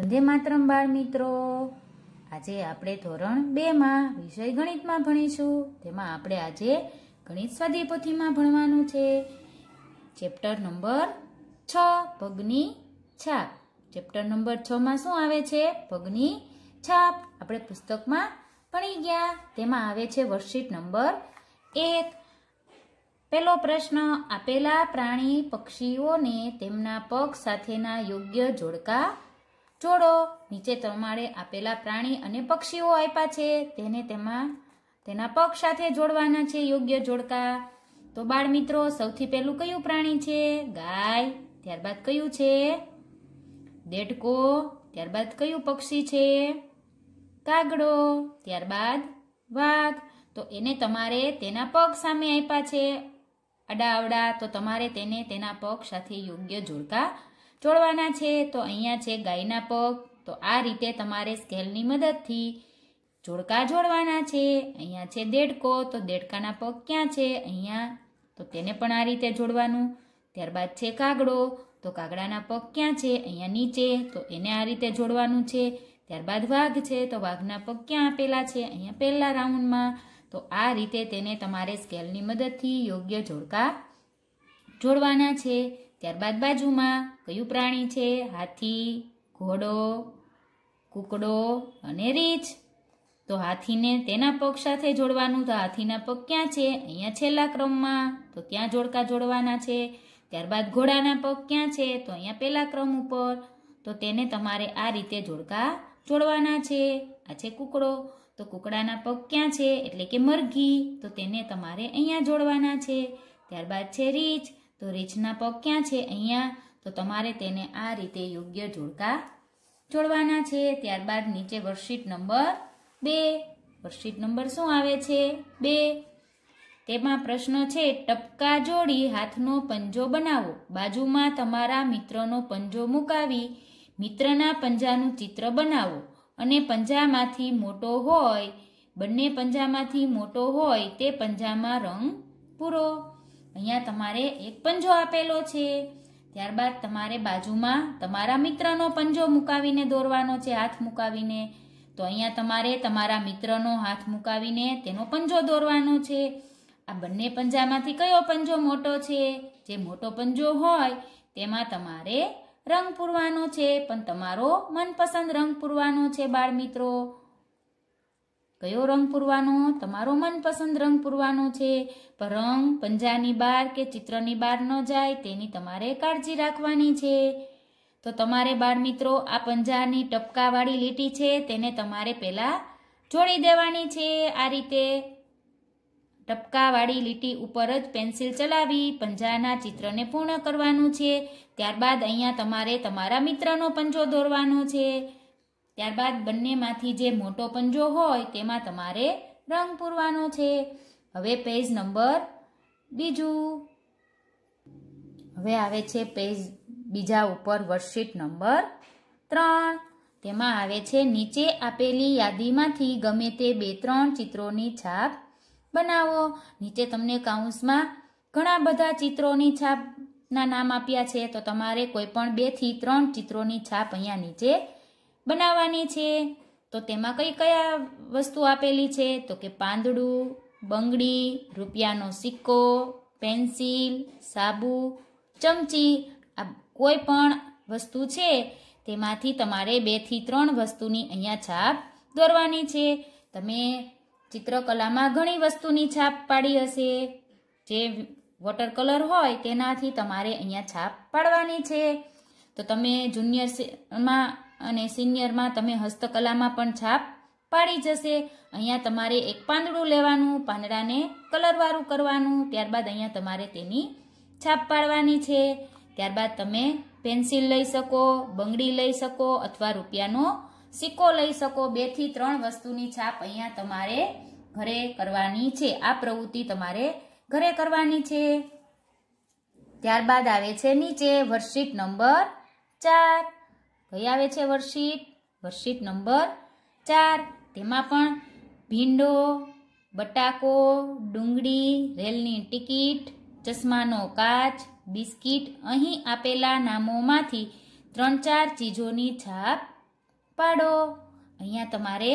વંદે માતરમ બાળ મિત્રો આજે આપણે ધોરણ બેમાં વિષય ગણિતમાં ભણીશું તેમાં આપણે આજે ગણિત સ્વાધ્યાય ભણવાનું છે ચેપ્ટર નંબર છ પગની છાપ ચેપ્ટર નંબર છમાં શું આવે છે પગની છાપ આપણે પુસ્તકમાં ભણી ગયા તેમાં આવે છે વર્કશીટ નંબર એક પહેલો પ્રશ્ન આપેલા પ્રાણી પક્ષીઓને તેમના પગ સાથેના યોગ્ય જોડકા જોડો નીચે તમારે આપેલા પ્રાણી અને પક્ષીઓ આપ્યા છે તેને તેમાં તેના પગ સાથે જોડવાના છે યોગ્ય જોડકા તો બાળ મિત્રો સૌથી પહેલું કયું પ્રાણી છે ગાય ત્યારબાદ કયું છે દેડકો ત્યારબાદ કયું પક્ષી છે કાગડો ત્યારબાદ વાઘ તો એને તમારે તેના પગ સામે આપ્યા છે અડાઅવડા તો તમારે તેને તેના પગ સાથે યોગ્ય જોડકા જોડવાના છે તો અહીંયા છે ગાયના પગ તો આ રીતે તમારે સ્કેલની મદદથી જોડકા જોડવાના છે અહીંયા છે દેડકો તો દેડકાના પગ ક્યાં છે અહીંયા તો તેને પણ આ રીતે જોડવાનું ત્યારબાદ છે કાગડો તો કાગડાના પગ ક્યાં છે અહીંયા નીચે તો એને આ રીતે જોડવાનું છે ત્યારબાદ વાઘ છે તો વાઘના પગ ક્યાં આપેલા છે અહીંયા પહેલા રાઉન્ડમાં તો આ રીતે તેને તમારે સ્કેલની મદદથી યોગ્ય જોડકા જોડવાના છે ત્યારબાદ બાજુમાં કયું પ્રાણી છે હાથી ઘોડો કુકડો અને રીંછ તો હાથીને તેના પગ સાથે જોડવાનું તો હાથીના પગ ક્યાં છે અહીંયા છેલ્લા ક્રમમાં તો ક્યાં જોડકા જોડવાના છે ત્યારબાદ ઘોડાના પગ ક્યાં છે તો અહીંયા પહેલા ક્રમ ઉપર તો તેને તમારે આ રીતે જોડકા જોડવાના છે આ છે કુકડો તો કુકડાના પગ ક્યાં છે એટલે કે મરઘી તો તેને તમારે અહીંયા જોડવાના છે ત્યારબાદ છે રીંછ તો રીંછના પગ ક્યાં છે અહીંયા તો તમારે તેને આ રીતે યોગ્ય જોડકા જોડવાના છે ત્યારબાદ નીચે વર્કશીટ નંબર બે વર્ષીટ નંબર શું આવે છે બે તેમાં પ્રશ્ન છે ટપકા જોડી હાથનો પંજો બનાવો બાજુમાં તમારા મિત્રનો પંજો મુકાવી મિત્રના પંજાનું ચિત્ર બનાવો અને પંજામાંથી મોટો હોય બંને પંજામાંથી મોટો હોય તે પંજામાં રંગ પૂરો અહીંયા તમારે એક પંજો આપેલો છે ત્યારબાદ તમારે બાજુમાં તમારા મિત્રનો પંજો મુકાવીને દોરવાનો છે હાથ મુકાવીને તો અહીંયા તમારે તમારા મિત્રનો હાથ મુકાવીને તેનો પંજો દોરવાનો છે આ બંને પંજામાંથી કયો પંજો મોટો છે જે મોટો પંજો હોય તેમાં તમારે રંગ પૂરવાનો છે પણ તમારો મનપસંદ રંગ પૂરવાનો છે બાળ મિત્રો કયો રંગ પૂરવાનો તમારો મનપસંદ રંગ પૂરવાનો છે પણ રંગ પંજાની બહાર કે ચિત્રની બહાર ન જાય તેની તમારે કાળજી રાખવાની છે તો તમારે બાળ મિત્રો આ પંજાની ટપકાવાળી લીટી છે તેને તમારે પહેલાં જોડી દેવાની છે આ રીતે ટપકાવાળી લીટી ઉપર જ પેન્સિલ ચલાવી પંજાના ચિત્રને પૂર્ણ કરવાનું છે ત્યારબાદ અહીંયા તમારે તમારા મિત્રનો પંજો દોરવાનો છે ત્યારબાદ બંનેમાંથી જે મોટો પંજો હોય તેમાં તમારે રંગ પૂરવાનો છે હવે પેજ નંબર બીજું હવે આવે છે પેજ બીજા ઉપર વર્કશીટ નંબર ત્રણ તેમાં આવે છે નીચે આપેલી યાદીમાંથી ગમે તે બે ત્રણ ચિત્રોની છાપ બનાવો નીચે તમને કાઉન્સમાં ઘણા બધા ચિત્રોની છાપના નામ આપ્યા છે તો તમારે કોઈ પણ બેથી ત્રણ ચિત્રોની છાપ અહીંયા નીચે બનાવવાની છે તો તેમાં કઈ કયા વસ્તુ આપેલી છે તો કે પાંદડું બંગડી રૂપિયાનો સિક્કો પેન્સિલ સાબુ ચમચી આ કોઈ પણ વસ્તુ છે તેમાંથી તમારે બેથી ત્રણ વસ્તુની અહીંયા છાપ દોરવાની છે તમે ચિત્રકલામાં ઘણી વસ્તુની છાપ પાડી હશે જે વોટર કલર હોય તેનાથી તમારે અહીંયા છાપ પાડવાની છે તો તમે જુનિયર માં અને સિનિયરમાં તમે હસ્તકલામાં પણ છાપ પાડી જશે અહીંયા તમારે એક પાંદડું લેવાનું પાંદડાને કલરવાળું કરવાનું ત્યારબાદ અહીંયા તમારે તેની છાપ પાડવાની છે ત્યારબાદ તમે પેન્સિલ લઈ શકો બંગડી લઈ શકો અથવા રૂપિયાનો સિક્કો લઈ શકો બેથી ત્રણ વસ્તુની છાપ અહીંયા તમારે ઘરે કરવાની છે આ પ્રવૃત્તિ તમારે ઘરે કરવાની છે ત્યારબાદ આવે છે નીચે વર્કશીટ નંબર ચાર કઈ આવે છે વર્કશીટ વર્કશીટ નંબર ચાર તેમાં પણ ભીંડો બટાકો ડુંગળી રેલની ટિકિટ ચશ્માનો કાચ બિસ્કિટ અહીં આપેલા નામોમાંથી ત્રણ ચાર ચીજોની છાપ પાડો અહીંયા તમારે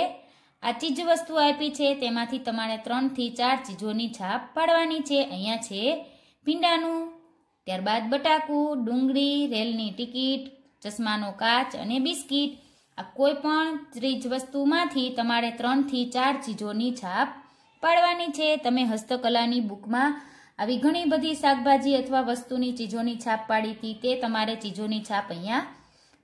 આ ચીજ વસ્તુ આપી છે તેમાંથી તમારે ત્રણથી ચાર ચીજોની છાપ પાડવાની છે અહીંયા છે ભીંડાનું ત્યારબાદ બટાકું ડુંગળી રેલની ટિકિટ ચશ્માનો કાચ અને બિસ્કીટ આ કોઈ પણ ત્રીજ વસ્તુમાંથી તમારે ત્રણથી ચાર ચીજોની છાપ પાડવાની છે તમે હસ્તકલાની બુકમાં આવી ઘણી બધી શાકભાજી અથવા વસ્તુની ચીજોની છાપ પાડી હતી તે તમારે ચીજોની છાપ અહીંયા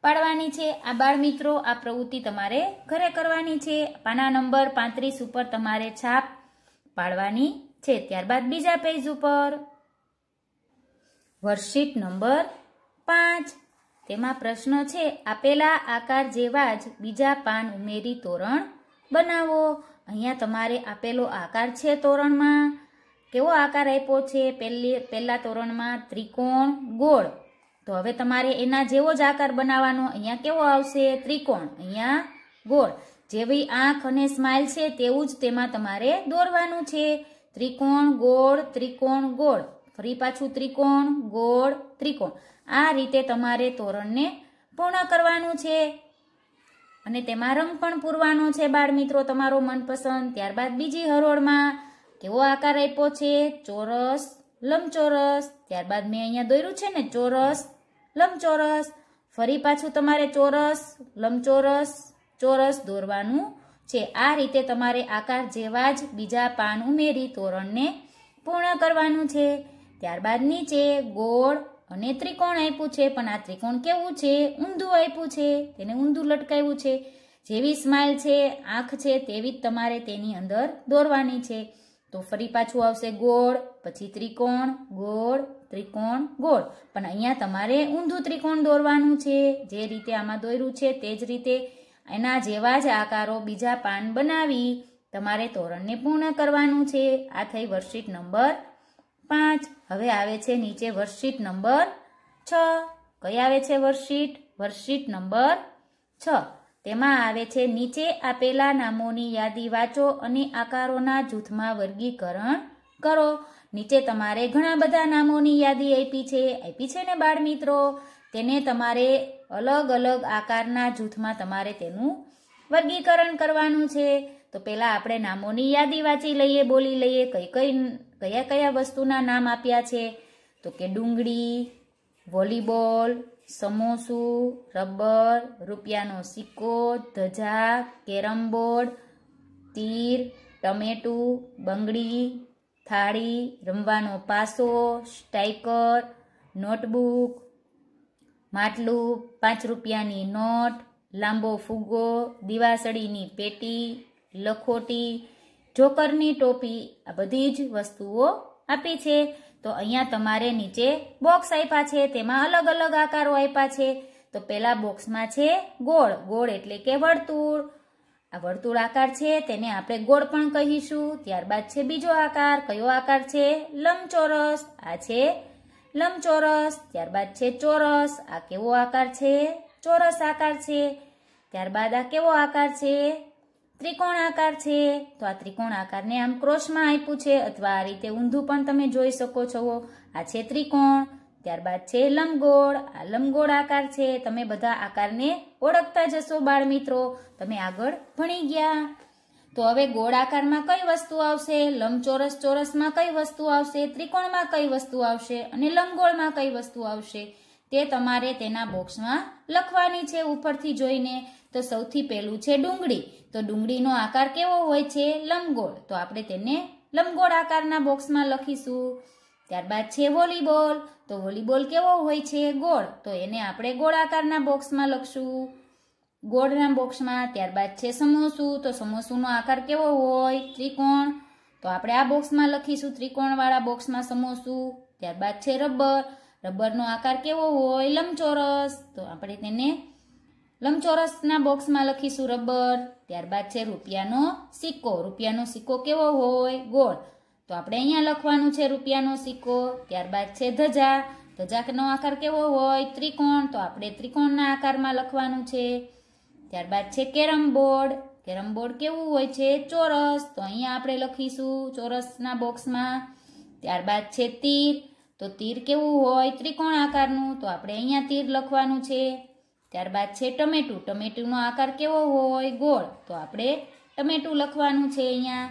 પાડવાની છે આ બાળ મિત્રો આ પ્રવૃત્તિ તમારે ઘરે કરવાની છે પાના નંબર પાંત્રીસ ઉપર તમારે છાપ પાડવાની છે ત્યારબાદ બીજા પેજ ઉપર વર્કશીટ નંબર પાંચ તેમાં પ્રશ્ન છે આપેલા આકાર જેવા જ બીજા પાન ઉમેરી તોરણ બનાવો અહીંયા તમારે આપેલો આકાર છે તોરણમાં કેવો આકાર આપ્યો છે પહેલી પહેલા તોરણમાં ત્રિકોણ ગોળ તો હવે તમારે એના જેવો જ આકાર બનાવવાનો અહીંયા કેવો આવશે ત્રિકોણ અહીંયા ગોળ જેવી આંખ અને સ્માઇલ છે તેવું જ તેમાં તમારે દોરવાનું છે ત્રિકોણ ગોળ ત્રિકોણ ગોળ ફરી પાછું ત્રિકોણ ગોળ ત્રિકોણ આ રીતે તમારે તોરણને પૂર્ણ કરવાનું છે અને તેમાં રંગ પણ પૂરવાનો છે બાળ મિત્રો તમારો મનપસંદ ત્યારબાદ બીજી હરોળમાં કેવો આકાર આપ્યો છે ચોરસ લંબચોરસ ત્યારબાદ મેં અહીંયા દોર્યું છે ને ચોરસ લંબચોરસ ફરી પાછું તમારે ચોરસ લંબચોરસ ચોરસ દોરવાનું છે આ રીતે તમારે આકાર જેવા જ બીજા પાન ઉમેરી તોરણને પૂર્ણ કરવાનું છે ત્યારબાદ નીચે ગોળ અને ત્રિકોણ આપ્યું છે પણ આ ત્રિકોણ કેવું છે ઊંધું આપ્યું છે તેને ઊંધું લટકાવ્યું છે જેવી સ્માઇલ છે આંખ છે તેવી જ તમારે તેની અંદર દોરવાની છે તો ફરી પાછું આવશે ગોળ પછી ત્રિકોણ ગોળ ત્રિકોણ ગોળ પણ અહીંયા તમારે ઊંધું ત્રિકોણ દોરવાનું છે જે રીતે આમાં દોર્યું છે તે જ રીતે એના જેવા જ આકારો બીજા પાન બનાવી તમારે તોરણને પૂર્ણ કરવાનું છે આ થઈ વર્કશીટ નંબર પાંચ હવે આવે છે નીચે વર્કશીટ નંબર છ કઈ આવે છે વર્કશીટ વર્કશીટ નંબર છ તેમાં આવે છે નીચે આપેલા નામોની યાદી વાંચો અને આકારોના જૂથમાં વર્ગીકરણ કરો નીચે તમારે ઘણા બધા નામોની યાદી આપી છે આપી છે ને બાળ મિત્રો તેને તમારે અલગ અલગ આકારના જૂથમાં તમારે તેનું વર્ગીકરણ કરવાનું છે તો પહેલાં આપણે નામોની યાદી વાંચી લઈએ બોલી લઈએ કઈ કઈ કયા કયા વસ્તુના નામ આપ્યા છે તો કે ડુંગળી વોલીબોલ સમોસું રબર રૂપિયાનો સિક્કો ધજા કેરમ બોર્ડ તીર ટમેટું બંગડી થાળી રમવાનો પાસો સ્ટાઇકર નોટબુક માટલું પાંચ રૂપિયાની નોટ લાંબો ફુગ્ગો દિવાસળીની પેટી લખોટી જોકરની ટોપી આ બધી જ વસ્તુઓ આપી છે તો અહીંયા તમારે નીચે બોક્સ આપ્યા છે તેમાં અલગ અલગ આકારો આપ્યા છે તો પેલા બોક્સમાં છે ગોળ ગોળ એટલે કે વર્તુળ આ વર્તુળ આકાર છે તેને આપણે ગોળ પણ કહીશું ત્યારબાદ છે બીજો આકાર કયો આકાર છે લંબચોરસ આ છે લંબચોરસ ત્યારબાદ છે ચોરસ આ કેવો આકાર છે ચોરસ આકાર છે ત્યારબાદ આ કેવો આકાર છે ત્રિકોણ આકાર છે તો આ ત્રિકોણ આકારને આમ ક્રોસમાં આપ્યું છે અથવા આ રીતે ઊંધું પણ તમે જોઈ શકો છો આ છે ત્રિકોણ ત્યારબાદ છે લંબગોળ આ લંબગોળ આકાર છે તમે બધા આકારને ઓળખતા જશો બાળ મિત્રો તમે આગળ ભણી ગયા તો હવે ગોળ આકારમાં કઈ વસ્તુ આવશે લંબચોરસ ચોરસમાં કઈ વસ્તુ આવશે ત્રિકોણમાં કઈ વસ્તુ આવશે અને લંબગોળમાં કઈ વસ્તુ આવશે તે તમારે તેના બોક્સમાં લખવાની છે ઉપરથી જોઈને તો સૌથી પહેલું છે ડુંગળી તો ડુંગળીનો આકાર કેવો હોય છે લંબગોળ તો આપણે તેને લંબગોળ આકારના બોક્સમાં લખીશું ત્યારબાદ છે વોલીબોલ તો વોલીબોલ કેવો હોય છે ગોળ તો એને આપણે ગોળાકારના બોક્સમાં લખશું ગોળના બોક્સમાં ત્યારબાદ છે સમોસું તો સમોસુંનો આકાર કેવો હોય ત્રિકોણ તો આપણે આ બોક્સમાં લખીશું ત્રિકોણવાળા બોક્સમાં સમોસું ત્યારબાદ છે રબર રબરનો આકાર કેવો હોય લંબચોરસ તો આપણે તેને લંબચોરસના બોક્સમાં લખીશું રબર ત્યારબાદ છે રૂપિયાનો સિક્કો રૂપિયાનો સિક્કો કેવો હોય ગોળ તો આપણે અહીંયા લખવાનું છે રૂપિયાનો સિક્કો ત્યારબાદ છે ધજા ધજાનો આકાર કેવો હોય ત્રિકોણ તો આપણે ત્રિકોણના આકારમાં લખવાનું છે ત્યારબાદ છે કેરમ બોર્ડ કેરમ બોર્ડ કેવું હોય છે ચોરસ તો અહીંયા આપણે લખીશું ચોરસના બોક્સમાં ત્યારબાદ છે તીર તો તીર કેવું હોય ત્રિકોણ આકારનું તો આપણે અહીંયા તીર લખવાનું છે ત્યારબાદ છે ટમેટું ટમેટુંનો આકાર કેવો હોય ગોળ તો આપણે ટમેટું લખવાનું છે અહીંયા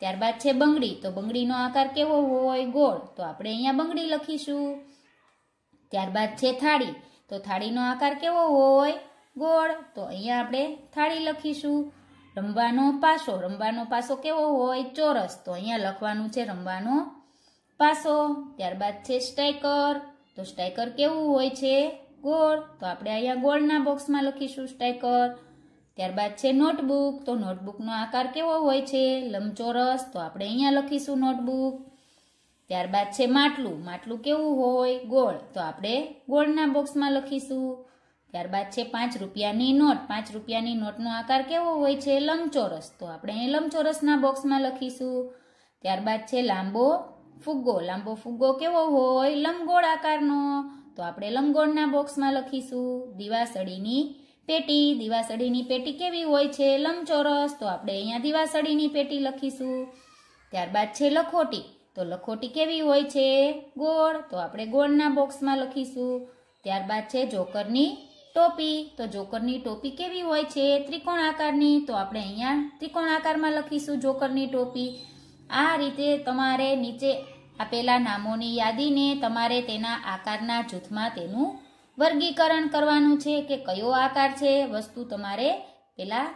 ત્યારબાદ છે બંગડી તો બંગડીનો આકાર કેવો હોય ગોળ તો આપણે અહીંયા બંગડી લખીશું ત્યારબાદ છે થાળી તો થાળીનો આકાર કેવો હોય ગોળ તો અહીંયા આપણે થાળી લખીશું રમવાનો પાસો રમવાનો પાસો કેવો હોય ચોરસ તો અહીંયા લખવાનું છે રમવાનો પાસો ત્યારબાદ છે સ્ટાઈકર તો સ્ટાઈકર કેવું હોય છે ગોળ તો આપણે અહીંયા ગોળના બોક્સમાં લખીશું સ્ટાઈકર ત્યારબાદ છે નોટબુક તો નોટબુકનો આકાર કેવો હોય છે લંબચોરસ તો આપણે અહીંયા લખીશું નોટબુક ત્યારબાદ છે માટલું માટલું કેવું હોય ગોળ તો આપણે ગોળના બોક્સમાં લખીશું ત્યારબાદ છે પાંચ રૂપિયાની નોટ પાંચ રૂપિયાની નોટનો આકાર કેવો હોય છે લંબચોરસ તો આપણે લંબચોરસના બોક્સમાં લખીશું ત્યારબાદ છે લાંબો ફુગ્ગો લાંબો ફુગ્ગો કેવો હોય લંબગોળ આકારનો તો આપણે લંબગોળના બોક્સમાં લખીશું દિવાસળીની પેટી દિવાસળીની પેટી કેવી હોય છે લંબચોરસ તો આપણે અહીંયા દિવાસળીની પેટી લખીશું ત્યારબાદ છે લખોટી તો લખોટી કેવી હોય છે ગોળ તો આપણે ગોળના બોક્સમાં લખીશું ત્યારબાદ છે જોકરની ટોપી તો જોકરની ટોપી કેવી હોય છે ત્રિકોણ આકારની તો આપણે અહીંયા ત્રિકોણ આકારમાં લખીશું જોકરની ટોપી આ રીતે તમારે નીચે આપેલા નામોની યાદીને તમારે તેના આકારના જૂથમાં તેનું વર્ગીકરણ કરવાનું છે કે કયો આકાર છે વસ્તુ તમારે પેલા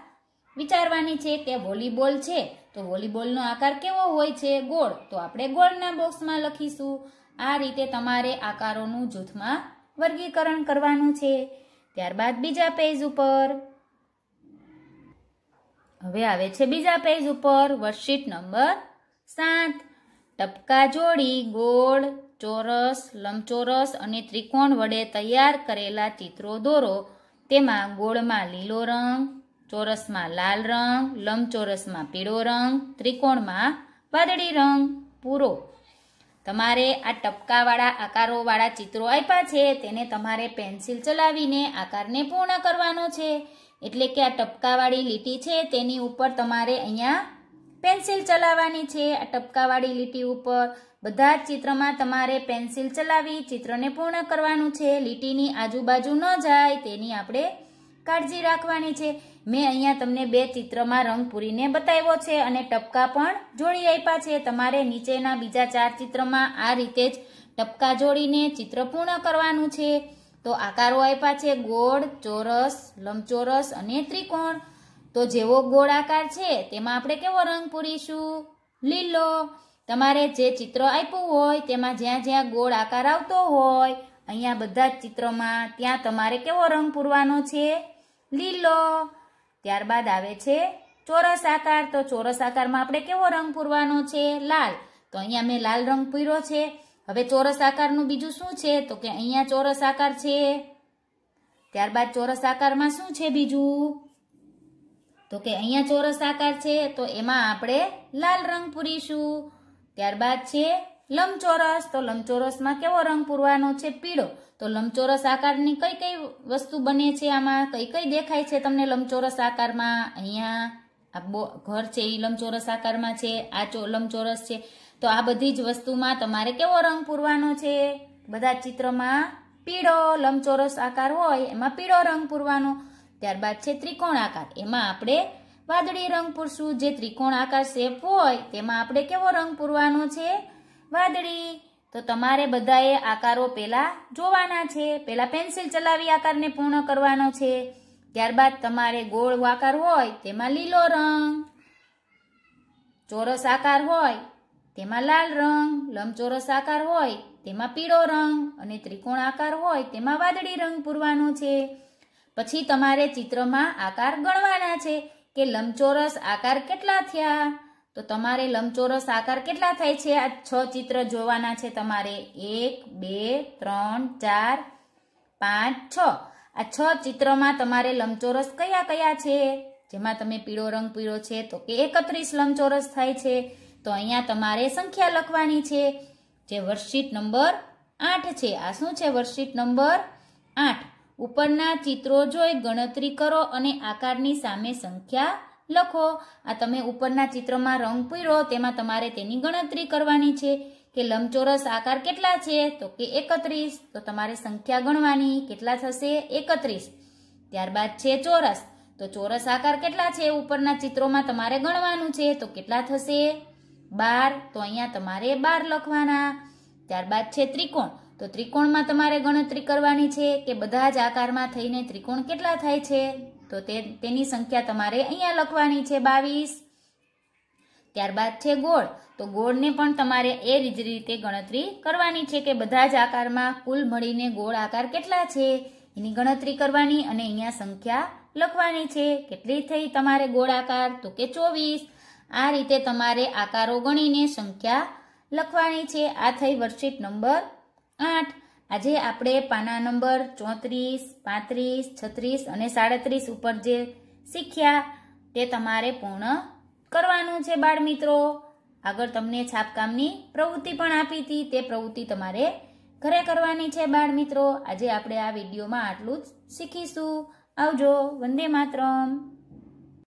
વિચારવાની છે કે વોલીબોલ છે તો વોલીબોલનો આકાર કેવો હોય છે ગોળ તો આપણે ગોળના બોક્સમાં લખીશું આ રીતે તમારે આકારોનું જૂથમાં વર્ગીકરણ કરવાનું છે ત્યારબાદ બીજા પેજ ઉપર હવે આવે છે બીજા પેજ ઉપર વર્કશીટ નંબર સાત ટપકા જોડી ગોળ ચોરસ લંબચોરસ અને ત્રિકોણ વડે તૈયાર કરેલા ચિત્રો દોરો તેમાં ગોળમાં લીલો રંગ ચોરસમાં લાલ રંગ લંબચોરસમાં પીળો રંગ ત્રિકોણમાં વાદળી રંગ પૂરો તમારે આ ટપકાવાળા આકારોવાળા ચિત્રો આપ્યા છે તેને તમારે પેન્સિલ ચલાવીને આકારને પૂર્ણ કરવાનો છે એટલે કે આ ટપકાવાળી લીટી છે તેની ઉપર તમારે અહીંયા પેન્સિલ ચલાવવાની છે આ ટપકાવાળી લીટી ઉપર બધા જ ચિત્રમાં તમારે પેન્સિલ ચલાવી ચિત્રને પૂર્ણ કરવાનું છે લીટીની આજુબાજુ ન જાય તેની આપણે કાળજી રાખવાની છે મેં અહીંયા તમને બે ચિત્રમાં રંગ પૂરીને બતાવ્યો છે અને ટપકા પણ જોડી આપ્યા છે તમારે નીચેના બીજા ચાર ચિત્રમાં આ રીતે જ ટપકા જોડીને ચિત્ર પૂર્ણ કરવાનું છે તો આકારો આપ્યા છે ગોળ ચોરસ લંબચોરસ અને ત્રિકોણ તો જેવો ગોળાકાર છે તેમાં આપણે કેવો રંગ પૂરીશું લીલો તમારે જે ચિત્ર આપ્યું હોય તેમાં જ્યાં જ્યાં ગોળ આકાર આવતો હોય અહીંયા બધા જ ચિત્રોમાં ત્યાં તમારે કેવો રંગ પૂરવાનો છે લીલો ત્યારબાદ આવે છે ચોરસ આકાર તો ચોરસ આકારમાં આપણે કેવો રંગ પૂરવાનો છે લાલ તો અહીંયા મેં લાલ રંગ પૂર્યો છે હવે ચોરસ આકારનું બીજું શું છે તો કે અહીંયા ચોરસ આકાર છે ત્યારબાદ ચોરસ આકારમાં શું છે બીજું તો કે અહીંયા ચોરસ આકાર છે તો એમાં આપણે લાલ રંગ પૂરીશું ત્યારબાદ છે લંબચોરસ તો લંબચોરસમાં કેવો રંગ પૂરવાનો છે પીળો તો લંબચોરસ આકારની કઈ કઈ વસ્તુ બને છે આમાં કઈ કઈ દેખાય છે તમને લંબચોરસ આકારમાં અહીંયા આ ઘર છે એ લંબચોરસ આકારમાં છે આ ચો લંબચોરસ છે તો આ બધી જ વસ્તુમાં તમારે કેવો રંગ પૂરવાનો છે બધા ચિત્રમાં પીળો લંબચોરસ આકાર હોય એમાં પીળો રંગ પૂરવાનો ત્યારબાદ છે ત્રિકોણ આકાર એમાં આપણે વાદળી રંગ પૂરશું જે ત્રિકોણ આકાર શેપ હોય તેમાં આપણે કેવો રંગ પૂરવાનો છે વાદળી તો તમારે બધાએ આકારો પહેલા જોવાના છે પહેલા પેન્સિલ ચલાવી આકારને પૂર્ણ કરવાનો છે ત્યારબાદ તમારે ગોળ આકાર હોય તેમાં લીલો રંગ ચોરસ આકાર હોય તેમાં લાલ રંગ લંબચોરસ આકાર હોય તેમાં પીળો રંગ અને ત્રિકોણ આકાર હોય તેમાં વાદળી રંગ પૂરવાનો છે પછી તમારે ચિત્રમાં આકાર ગણવાના છે કે લંબચોરસ આકાર કેટલા થયા તો તમારે લંબચોરસ આકાર કેટલા થાય છે આ છ ચિત્ર જોવાના છે તમારે એક બે ત્રણ ચાર પાંચ છ આ છ ચિત્રમાં તમારે લંબચોરસ કયા કયા છે જેમાં તમે પીળો રંગ પીળો છે તો કે એકત્રીસ લંબચોરસ થાય છે તો અહીંયા તમારે સંખ્યા લખવાની છે જે વર્કશીટ નંબર આઠ છે આ શું છે વર્કશીટ નંબર આઠ ઉપરના ચિત્રો જોઈ ગણતરી કરો અને આકારની સામે સંખ્યા લખો આ તમે ઉપરના ચિત્રમાં રંગ પૂર્યો તેમાં તમારે તેની ગણતરી કરવાની છે કે લંબચોરસ આકાર કેટલા છે તો કે એકત્રીસ તો તમારે સંખ્યા ગણવાની કેટલા થશે એકત્રીસ ત્યારબાદ છે ચોરસ તો ચોરસ આકાર કેટલા છે ઉપરના ચિત્રોમાં તમારે ગણવાનું છે તો કેટલા થશે બાર તો અહીંયા તમારે બાર લખવાના ત્યારબાદ છે ત્રિકોણ તો ત્રિકોણમાં તમારે ગણતરી કરવાની છે કે બધા જ આકારમાં થઈને ત્રિકોણ કેટલા થાય છે તો તે તેની સંખ્યા તમારે અહીંયા લખવાની છે બાવીસ ત્યારબાદ છે ગોળ તો ગોળને પણ તમારે એ જ રીતે ગણતરી કરવાની છે કે બધા જ આકારમાં કુલ મળીને ગોળ આકાર કેટલા છે એની ગણતરી કરવાની અને અહીંયા સંખ્યા લખવાની છે કેટલી થઈ તમારે ગોળ આકાર તો કે ચોવીસ આ રીતે તમારે આકારો ગણીને સંખ્યા લખવાની છે આ થઈ વર્ષિત નંબર આઠ આજે આપણે પાના નંબર ચોત્રીસ પાંત્રીસ છત્રીસ અને સાડત્રીસ ઉપર જે શીખ્યા તે તમારે પૂર્ણ કરવાનું છે બાળ મિત્રો આગળ તમને છાપકામની પ્રવૃત્તિ પણ આપી હતી તે પ્રવૃત્તિ તમારે ઘરે કરવાની છે બાળ મિત્રો આજે આપણે આ વિડીયોમાં આટલું જ શીખીશું આવજો વંદે માતરમ